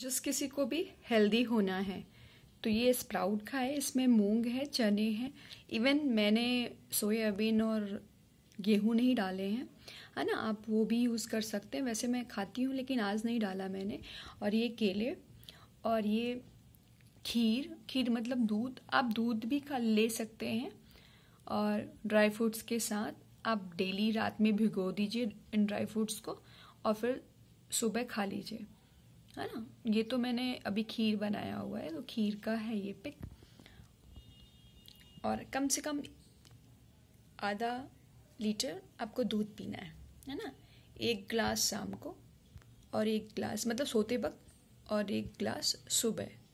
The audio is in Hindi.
जिस किसी को भी हेल्दी होना है तो ये स्प्राउट खाए इसमें मूंग है चने हैं इवन मैंने सोयाबीन और गेहूं नहीं डाले हैं है ना आप वो भी यूज़ कर सकते हैं वैसे मैं खाती हूँ लेकिन आज नहीं डाला मैंने और ये केले और ये खीर खीर मतलब दूध आप दूध भी खा ले सकते हैं और ड्राई फ्रूट्स के साथ आप डेली रात में भिगो दीजिए इन ड्राई फ्रूट्स को और फिर सुबह खा लीजिए है ना ये तो मैंने अभी खीर बनाया हुआ है तो खीर का है ये पिक और कम से कम आधा लीटर आपको दूध पीना है है ना एक ग्लास शाम को और एक ग्लास मतलब सोते वक्त और एक ग्लास सुबह